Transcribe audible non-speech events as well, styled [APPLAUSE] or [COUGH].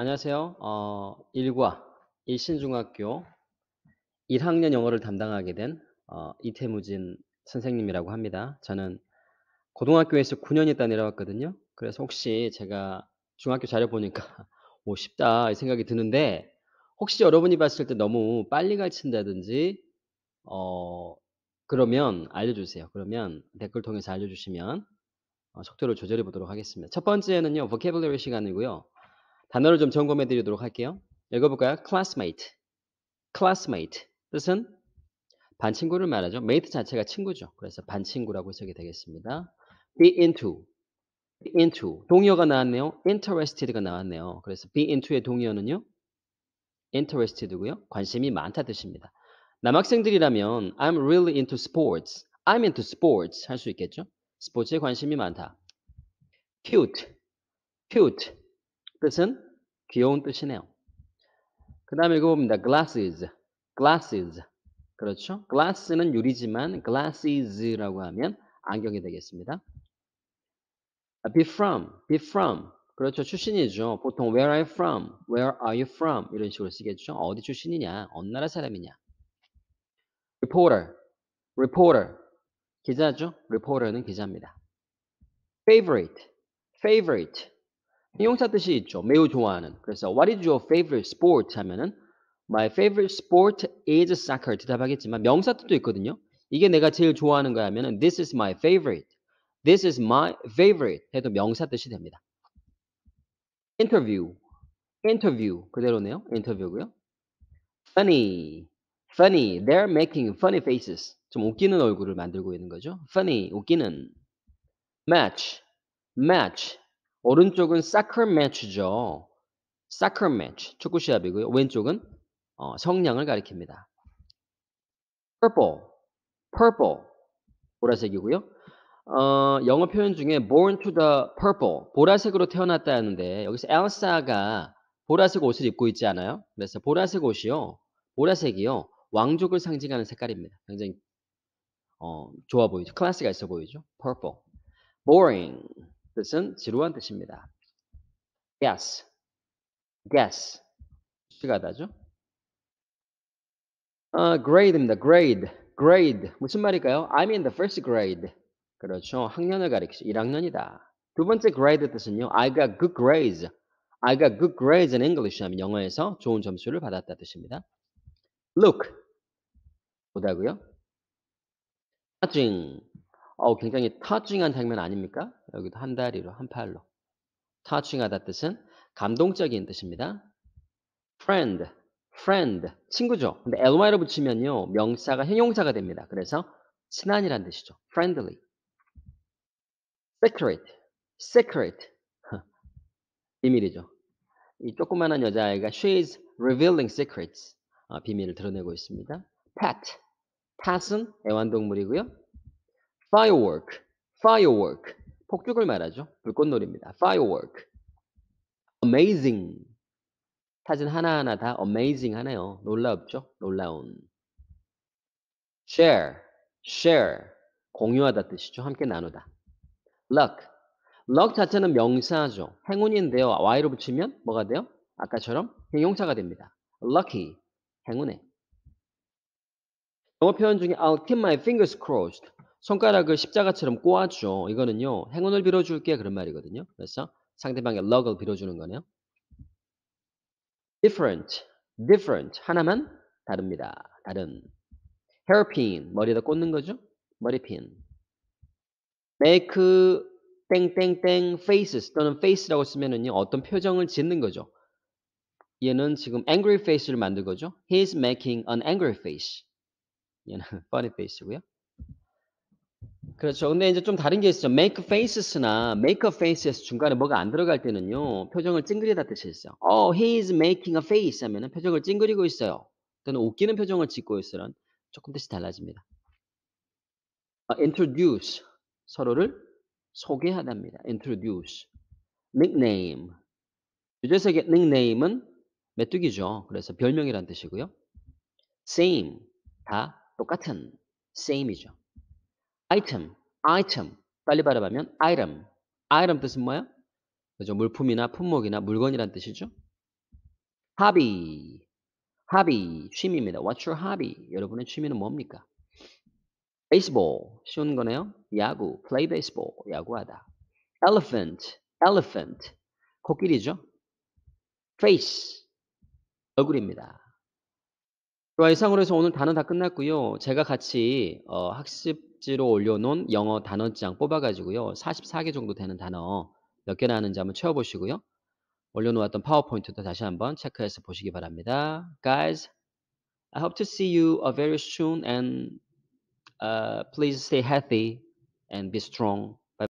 안녕하세요. 어, 1과 일신중학교 1학년 영어를 담당하게 된 어, 이태무진 선생님이라고 합니다. 저는 고등학교에서 9년 있다 내려왔거든요. 그래서 혹시 제가 중학교 자료 보니까 오 [LAUGHS] 뭐 쉽다 이 생각이 드는데 혹시 여러분이 봤을 때 너무 빨리 가르친다든지 어 그러면 알려주세요. 그러면 댓글 통해서 알려주시면 어, 속도를 조절해 보도록 하겠습니다. 첫 번째는요, vocabulary 시간이고요. 단어를 좀 점검해 드리도록 할게요. 읽어볼까요? classmate. classmate. 뜻은 반 친구를 말하죠. mate 자체가 친구죠. 그래서 반 친구라고 해석이 되겠습니다. be into. be into. 동요가 나왔네요. interested가 나왔네요. 그래서 be into의 동요는요. interested고요. 관심이 많다 뜻입니다. 남학생들이라면 I'm really into sports. I'm into sports 할 수 있겠죠? 스포츠에 관심이 많다. cute. cute. 뜻은 귀여운 뜻이네요. 그 다음에 이거 봅니다. glasses. glasses. 그렇죠? glass는 유리지만 glasses라고 하면 안경이 되겠습니다. be from, be from. 그렇죠. 출신이죠. 보통 where are you from? where are you from? 이런 식으로 쓰겠죠. 어디 출신이냐? 어느 나라 사람이냐? reporter, reporter. 기자죠. reporter는 기자입니다. favorite, favorite. 용사 뜻이 있죠. 매우 좋아하는. 그래서 What is your favorite sport? 하면은 My favorite sport is soccer. 대답하겠지만 명사 뜻도 있거든요. 이게 내가 제일 좋아하는 거야 하면은 This is my favorite. This is my favorite. 해도 명사 뜻이 됩니다. Interview. Interview. 그대로네요. Interview고요. Funny. Funny. They're making funny faces. 좀 웃기는 얼굴을 만들고 있는 거죠. Funny. 웃기는. Match. Match. 오른쪽은 s o 매 c 죠 s o 매 c 축구 시합이고요. 왼쪽은 어, 성냥을 가리킵니다. purple, purple 보라색이고요. 어, 영어 표현 중에 born to the purple 보라색으로 태어났다 하는데 여기서 엘사가 보라색 옷을 입고 있지 않아요? 그래서 보라색 옷이요, 보라색이요 왕족을 상징하는 색깔입니다. 굉장히 어, 좋아 보이죠. 클래스가 있어 보이죠. purple, boring 뜻은 지루한 뜻입니다. guess, guess, 시가다죠. 어, grade입니다. grade, grade 무슨 말일까요? I'm in the first grade. 그렇죠. 학년을 가리키죠. 1학년이다. 두 번째 grade 뜻은요. I got good grades. I got good grades in English 하면 영어에서 좋은 점수를 받았다 뜻입니다. Look 보다고요. Touching. 어, 굉장히 터징한 장면 아닙니까? 여기도 한 다리로, 한 팔로. 터칭하다 뜻은 감동적인 뜻입니다. friend, friend, 친구죠. 근데 ly로 붙이면요, 명사가 형용사가 됩니다. 그래서 친한이란 뜻이죠. friendly. secret, secret. [LAUGHS] 비밀이죠. 이 조그만한 여자아이가 she is revealing secrets. 어, 비밀을 드러내고 있습니다. pet, pet은 애완동물이고요. firework, firework. 폭죽을 말하죠. 불꽃놀이입니다. Firework. Amazing. 사진 하나하나 다 amazing 하네요. 놀라웠죠? 놀라운. Share. Share. 공유하다 뜻이죠. 함께 나누다. Luck. Luck 자체는 명사죠. 행운인데요. Y로 붙이면 뭐가 돼요? 아까처럼 형용사가 됩니다. Lucky. 행운해. 영어 표현 중에 I'll keep my fingers crossed. 손가락을 십자가처럼 꼬아줘. 이거는요. 행운을 빌어줄게. 그런 말이거든요. 그래서 상대방의 luck을 빌어주는 거네요. different, different. 하나만 다릅니다. 다른. hairpin, 머리에다 꽂는 거죠. 머리핀. make 땡땡땡 faces 또는 face라고 쓰면은요. 어떤 표정을 짓는 거죠. 얘는 지금 angry face를 만들 거죠. He's making an angry face. 얘는 [LAUGHS] funny face고요. 그렇죠. 근데 이제 좀 다른 게 있어요. make faces나 make a face에서 중간에 뭐가 안 들어갈 때는요. 표정을 찡그리다 뜻이 있어요. Oh, he is making a face 하면은 표정을 찡그리고 있어요. 또는 웃기는 표정을 짓고 있으면 조금 뜻이 달라집니다. 어, introduce 서로를 소개하답니다. introduce nickname 유재석의 닉네임은 메뚜기죠. 그래서 별명이란 뜻이고요. same 다 똑같은 same이죠. item, item. 빨리 발음하면 item. item 뜻은 뭐야? 그죠? 물품이나 품목이나 물건이란 뜻이죠. hobby, hobby 취미입니다. What's your hobby? 여러분의 취미는 뭡니까? baseball 쉬운 거네요. 야구, play baseball 야구하다. elephant, elephant 코끼리죠. face 얼굴입니다. 그 와, 이상으로 해서 오늘 단어 다 끝났고요. 제가 같이 어, 학습지로 올려놓은 영어 단어장 뽑아가지고요. 44개 정도 되는 단어 몇 개나 하는지 한번 채워보시고요. 올려놓았던 파워포인트도 다시 한번 체크해서 보시기 바랍니다. Guys, I hope to see you uh, very soon and uh, please stay healthy and be strong.